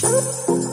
Thank you.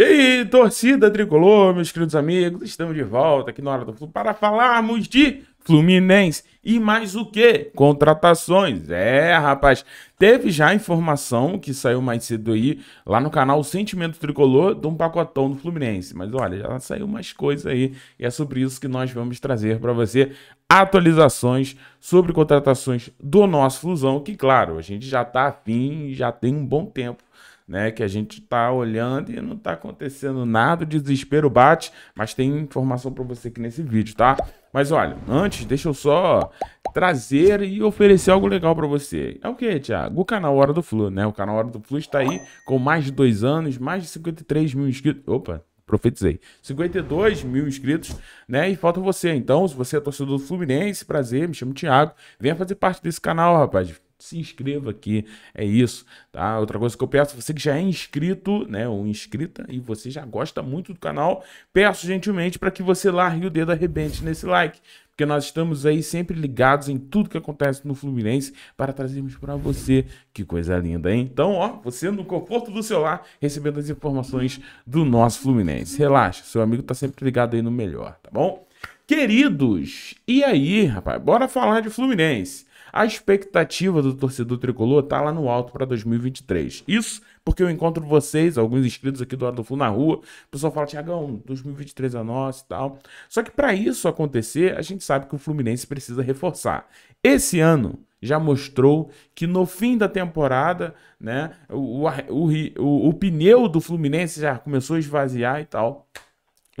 E aí, torcida tricolor, meus queridos amigos, estamos de volta aqui na Hora do para falarmos de Fluminense e mais o que? Contratações. É, rapaz, teve já informação que saiu mais cedo aí lá no canal Sentimento Tricolor de um pacotão do Fluminense. Mas olha, já saiu umas coisas aí e é sobre isso que nós vamos trazer para você atualizações sobre contratações do nosso Flusão, que claro, a gente já tá afim, já tem um bom tempo né? Que a gente tá olhando e não tá acontecendo nada, o desespero bate, mas tem informação para você aqui nesse vídeo, tá? Mas olha, antes, deixa eu só trazer e oferecer algo legal para você. É o que, Thiago? O canal Hora do Flu, né? O canal Hora do Flu está aí com mais de dois anos, mais de 53 mil inscritos. Opa, profetizei. 52 mil inscritos, né? E falta você. Então, se você é torcedor do Fluminense, prazer, me chamo Thiago. Venha fazer parte desse canal, rapaz se inscreva aqui. É isso, tá? Outra coisa que eu peço, você que já é inscrito, né, ou inscrita, e você já gosta muito do canal, peço gentilmente para que você largue o dedo arrebente nesse like. Porque nós estamos aí sempre ligados em tudo que acontece no Fluminense para trazermos para você. Que coisa linda, hein? Então, ó, você no conforto do celular recebendo as informações do nosso Fluminense. Relaxa, seu amigo tá sempre ligado aí no melhor, tá bom? Queridos, e aí, rapaz? Bora falar de Fluminense. A expectativa do torcedor tricolor tá lá no alto para 2023. Isso porque eu encontro vocês, alguns inscritos aqui do Hora do Flu na rua, o pessoal fala, Tiagão, 2023 é nosso e tal. Só que para isso acontecer, a gente sabe que o Fluminense precisa reforçar. Esse ano, já mostrou que no fim da temporada, né, o, o, o, o pneu do Fluminense já começou a esvaziar e tal.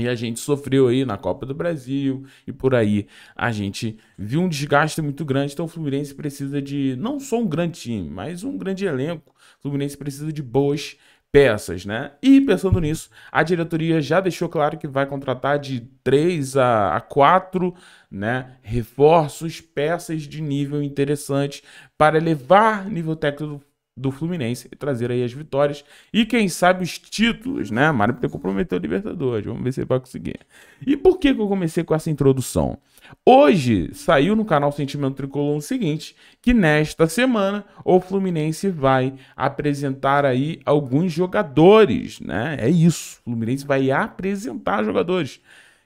E a gente sofreu aí na Copa do Brasil e por aí. A gente viu um desgaste muito grande. Então o Fluminense precisa de não só um grande time, mas um grande elenco. O Fluminense precisa de boas peças, né? E pensando nisso, a diretoria já deixou claro que vai contratar de 3 a, quatro 4 né, reforços, peças de nível interessante para elevar nível técnico do Fluminense e trazer aí as vitórias e quem sabe os títulos, né? Mário porque comprometeu o Libertadores, vamos ver se ele vai conseguir. E por que, que eu comecei com essa introdução? Hoje saiu no canal Sentimento Tricolor o seguinte, que nesta semana o Fluminense vai apresentar aí alguns jogadores, né? É isso, o Fluminense vai apresentar jogadores.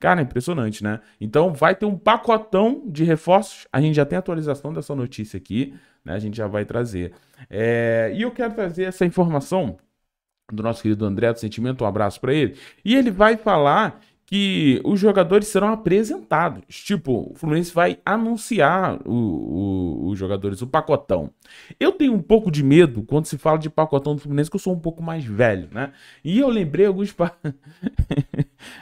Cara, impressionante, né? Então vai ter um pacotão de reforços. A gente já tem atualização dessa notícia aqui né? A gente já vai trazer. É, e eu quero trazer essa informação do nosso querido André do Sentimento, um abraço para ele. E ele vai falar que os jogadores serão apresentados. Tipo, o Fluminense vai anunciar o, o, os jogadores, o pacotão. Eu tenho um pouco de medo quando se fala de pacotão do Fluminense, que eu sou um pouco mais velho, né? E eu lembrei alguns.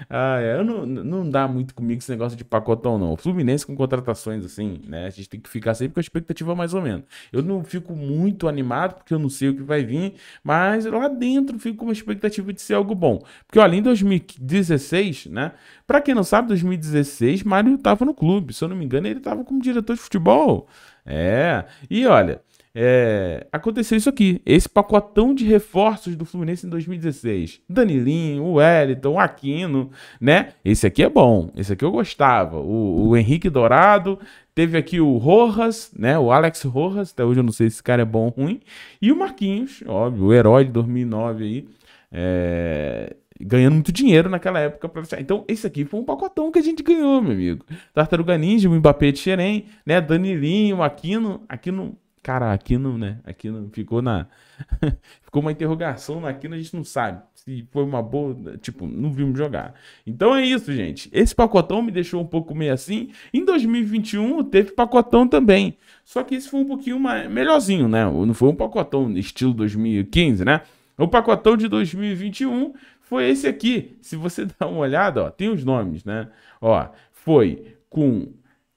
ah, é, eu não, não dá muito comigo esse negócio de pacotão, não. O Fluminense com contratações, assim, né? A gente tem que ficar sempre com a expectativa mais ou menos. Eu não fico muito animado, porque eu não sei o que vai vir, mas lá dentro fico com uma expectativa de ser algo bom. Porque, olha, em 2016, né? Pra quem não sabe, 2016, Mário tava no clube. Se eu não me engano, ele tava como diretor de futebol. É, e olha, é, aconteceu isso aqui. Esse pacotão de reforços do Fluminense em 2016. Danilinho, o Wellington, o Aquino, né? Esse aqui é bom. Esse aqui eu gostava. O, o Henrique Dourado. Teve aqui o Rojas, né? O Alex Rojas. Até hoje eu não sei se esse cara é bom ou ruim. E o Marquinhos, óbvio, o herói de 2009 aí. É ganhando muito dinheiro naquela época para Então, esse aqui foi um pacotão que a gente ganhou, meu amigo. Tartaruga Ninja, o Mbappé de Xerém, né? Danilinho, Aquino. Aquino cara, aqui não, né? Aqui não ficou na ficou uma interrogação quina, a gente não sabe se foi uma boa, tipo, não vimos jogar. Então é isso, gente. Esse pacotão me deixou um pouco meio assim. Em 2021 teve pacotão também. Só que esse foi um pouquinho mais, melhorzinho, né? Não foi um pacotão estilo 2015, né? O pacotão de 2021 foi esse aqui. Se você dá uma olhada, ó, tem os nomes, né? Ó, foi com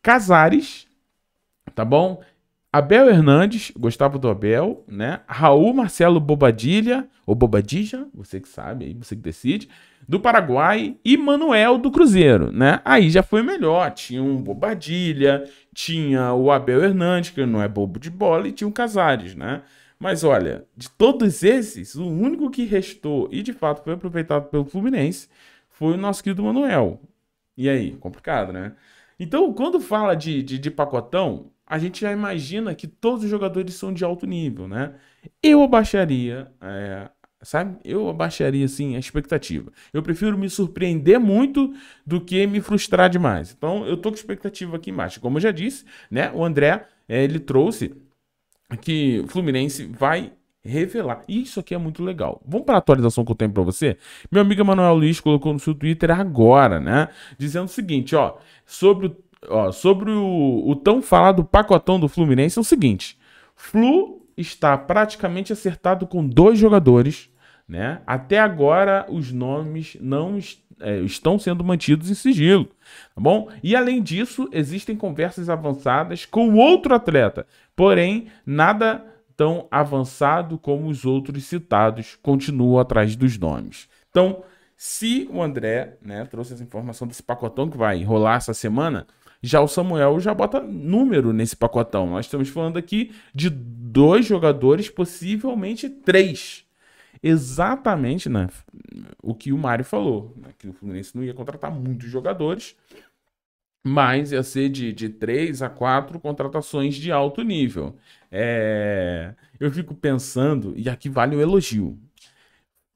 Casares, tá bom? Abel Hernandes, gostava do Abel, né? Raul Marcelo Bobadilha, ou Bobadija, você que sabe aí, você que decide, do Paraguai e Manuel do Cruzeiro, né? Aí já foi melhor, tinha um Bobadilha, tinha o Abel Hernandes, que não é bobo de bola, e tinha o Casares, né? Mas olha, de todos esses, o único que restou e de fato foi aproveitado pelo Fluminense foi o nosso querido Manuel. E aí, complicado, né? Então, quando fala de, de, de pacotão, a gente já imagina que todos os jogadores são de alto nível, né? Eu abaixaria, é, sabe? Eu abaixaria, assim, a expectativa. Eu prefiro me surpreender muito do que me frustrar demais. Então, eu tô com expectativa aqui embaixo. Como eu já disse, né? O André, é, ele trouxe que o Fluminense vai revelar. E isso aqui é muito legal. Vamos para a atualização que eu tenho para você? Meu amigo Manuel Luiz colocou no seu Twitter agora, né? Dizendo o seguinte, ó, sobre o ó, sobre o, o tão falado pacotão do Fluminense é o seguinte: Flu está praticamente acertado com dois jogadores, né? Até agora os nomes não é, estão sendo mantidos em sigilo, tá bom? E além disso, existem conversas avançadas com outro atleta, porém nada tão avançado como os outros citados, continua atrás dos nomes. Então, se o André né, trouxe essa informação desse pacotão que vai rolar essa semana, já o Samuel já bota número nesse pacotão. Nós estamos falando aqui de dois jogadores, possivelmente três. Exatamente né, o que o Mário falou, né, que o Fluminense não ia contratar muitos jogadores, mas ia ser de, de a quatro contratações de alto nível. É... Eu fico pensando, e aqui vale o elogio,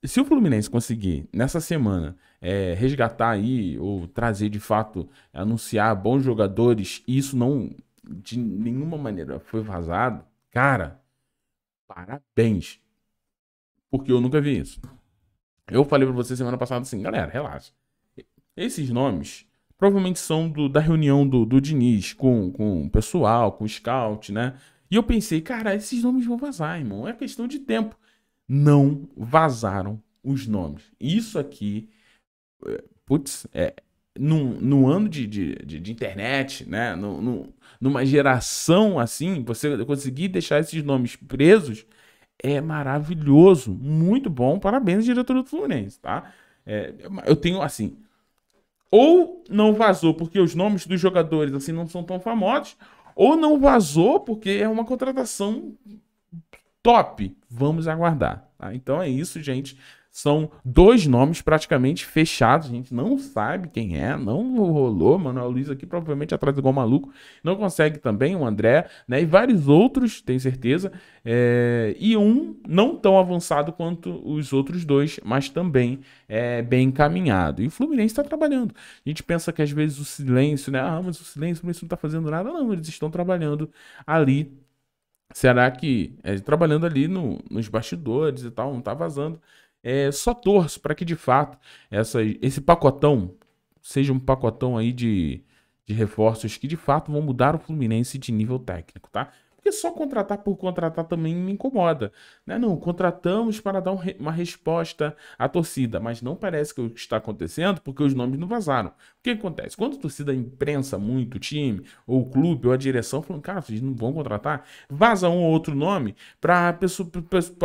se o Fluminense conseguir, nessa semana, é, resgatar aí, ou trazer de fato, anunciar bons jogadores, e isso não, de nenhuma maneira foi vazado, cara, parabéns. Porque eu nunca vi isso. Eu falei para você semana passada assim, galera, relaxa. Esses nomes provavelmente são do, da reunião do, do Diniz com, com o pessoal, com o scout, né? E eu pensei, cara, esses nomes vão vazar, irmão. É questão de tempo não vazaram os nomes. Isso aqui, é, putz, é, num, ano de, de, de, de internet, né? no numa geração assim, você conseguir deixar esses nomes presos é maravilhoso, muito bom. Parabéns, diretor do Fluminense, tá? É, eu tenho assim. Ou não vazou porque os nomes dos jogadores assim não são tão famosos, ou não vazou porque é uma contratação top? Vamos aguardar. Tá? Então é isso, gente. São dois nomes praticamente fechados. A gente não sabe quem é, não rolou. Manuel Luiz aqui provavelmente atrás igual maluco. Não consegue também o André, né? E vários outros, tenho certeza. É... E um não tão avançado quanto os outros dois, mas também é bem encaminhado. E o Fluminense está trabalhando. A gente pensa que às vezes o silêncio, né? Ah, mas o silêncio, o Fluminense não está fazendo nada. Não, eles estão trabalhando ali Será que, é, trabalhando ali no, nos bastidores e tal, não está vazando, é, só torço para que de fato essa, esse pacotão seja um pacotão aí de, de reforços que de fato vão mudar o Fluminense de nível técnico, tá? Porque só contratar por contratar também me incomoda. Né? Não, contratamos para dar uma resposta à torcida, mas não parece que está acontecendo porque os nomes não vazaram. O que acontece? Quando a torcida imprensa muito o time, ou o clube, ou a direção, falando, cara, vocês não vão contratar, vaza um ou outro nome para a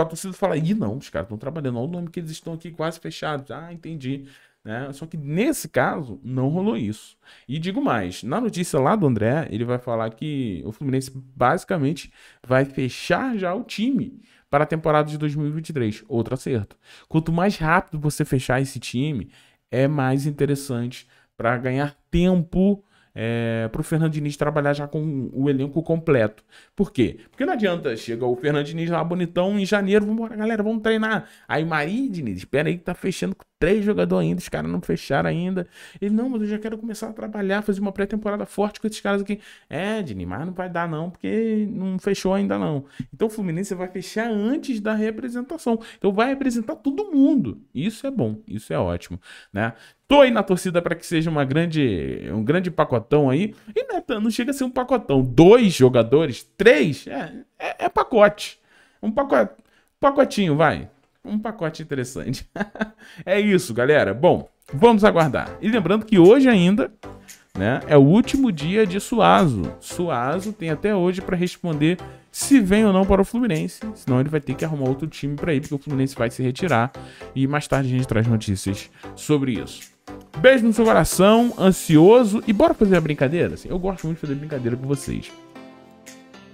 torcida falar, e não, os caras estão trabalhando, olha o nome que eles estão aqui quase fechados. Ah, entendi. Né? Só que nesse caso, não rolou isso. E digo mais, na notícia lá do André, ele vai falar que o Fluminense basicamente vai fechar já o time para a temporada de 2023. Outro acerto. Quanto mais rápido você fechar esse time, é mais interessante para ganhar tempo é, eh, para o Fernando Diniz trabalhar já com o elenco completo. Por quê? Porque não adianta, chega o Fernando Diniz lá bonitão em janeiro, vamos embora galera, vamos treinar. Aí Maria Diniz, espera aí que tá fechando com três jogadores ainda, os caras não fecharam ainda. Ele, não, mas eu já quero começar a trabalhar, fazer uma pré-temporada forte com esses caras aqui. É, Dini, mas não vai dar não, porque não fechou ainda não. Então o Fluminense vai fechar antes da representação. Então vai representar todo mundo. Isso é bom, isso é ótimo, né? Tô aí na torcida para que seja uma grande, um grande pacotão aí. E não, é não chega a ser um pacotão. Dois jogadores, três, é, é, é pacote. Um pacote, pacotinho, vai um pacote interessante. é isso, galera. Bom, vamos aguardar. E lembrando que hoje ainda né, é o último dia de Suazo. Suazo tem até hoje para responder se vem ou não para o Fluminense. Senão ele vai ter que arrumar outro time para ir, porque o Fluminense vai se retirar. E mais tarde a gente traz notícias sobre isso. Beijo no seu coração, ansioso. E bora fazer uma brincadeira? Assim, eu gosto muito de fazer brincadeira com vocês.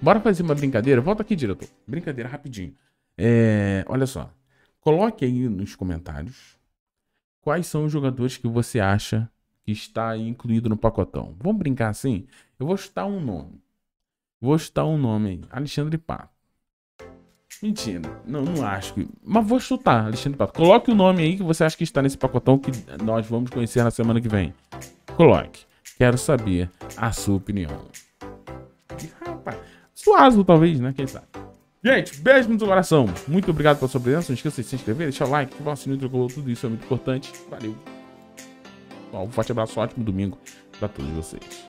Bora fazer uma brincadeira? Volta aqui, diretor. Brincadeira, rapidinho. É... Olha só. Coloque aí nos comentários quais são os jogadores que você acha que está incluído no pacotão. Vamos brincar assim? Eu vou chutar um nome. Vou chutar um nome aí. Alexandre Pato. Mentira. Não, não acho que... Mas vou chutar, Alexandre Pato. Coloque o nome aí que você acha que está nesse pacotão que nós vamos conhecer na semana que vem. Coloque. Quero saber a sua opinião. Rapaz, suazo talvez, né? Quem sabe? Gente, beijo no coração. Muito obrigado pela sua presença. Não esqueça de se inscrever, deixar o like, ativar o sininho, tricolor, tudo isso é muito importante. Valeu. Um forte abraço, um ótimo domingo para todos vocês.